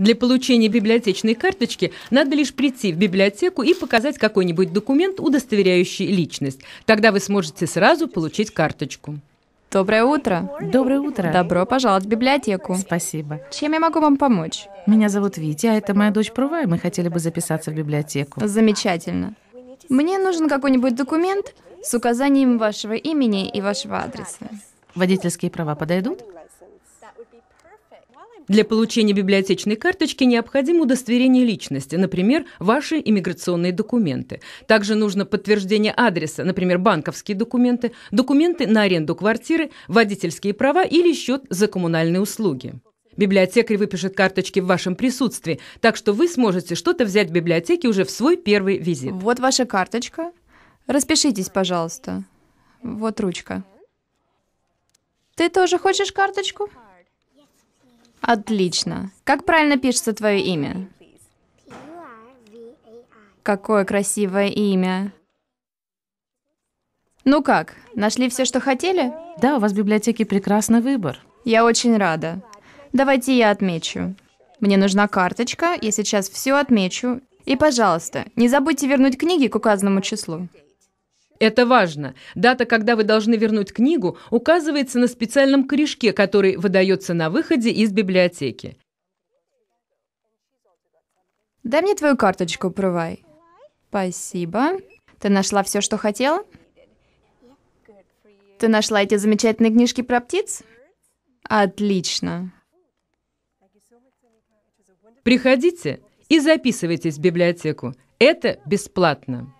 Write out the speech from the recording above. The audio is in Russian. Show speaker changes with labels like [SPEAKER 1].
[SPEAKER 1] Для получения библиотечной карточки надо лишь прийти в библиотеку и показать какой-нибудь документ, удостоверяющий личность. Тогда вы сможете сразу получить карточку.
[SPEAKER 2] Доброе утро. Доброе утро. Добро пожаловать в библиотеку. Спасибо. Чем я могу вам помочь? Меня зовут Витя, а это моя дочь Прува, и мы хотели бы записаться в библиотеку. Замечательно. Мне нужен какой-нибудь документ с указанием вашего имени и вашего адреса.
[SPEAKER 1] Водительские права подойдут? Для получения библиотечной карточки необходимо удостоверение личности, например, ваши иммиграционные документы. Также нужно подтверждение адреса, например, банковские документы, документы на аренду квартиры, водительские права или счет за коммунальные услуги. Библиотекарь выпишет карточки в вашем присутствии, так что вы сможете что-то взять в библиотеке уже в свой первый визит. Вот ваша карточка. Распишитесь, пожалуйста. Вот ручка.
[SPEAKER 2] Ты тоже хочешь карточку? Отлично. Как правильно пишется твое имя? Какое красивое имя. Ну как, нашли все, что хотели? Да, у вас в библиотеке прекрасный выбор. Я очень рада. Давайте я отмечу. Мне нужна карточка, я сейчас все отмечу. И, пожалуйста, не забудьте вернуть книги к указанному числу.
[SPEAKER 1] Это важно. Дата, когда вы должны вернуть книгу, указывается на специальном корешке, который выдается на выходе из библиотеки.
[SPEAKER 2] Дай мне твою карточку, Прывай. Спасибо. Ты нашла все, что хотела? Ты нашла эти замечательные книжки про птиц? Отлично.
[SPEAKER 1] Приходите и записывайтесь в библиотеку. Это бесплатно.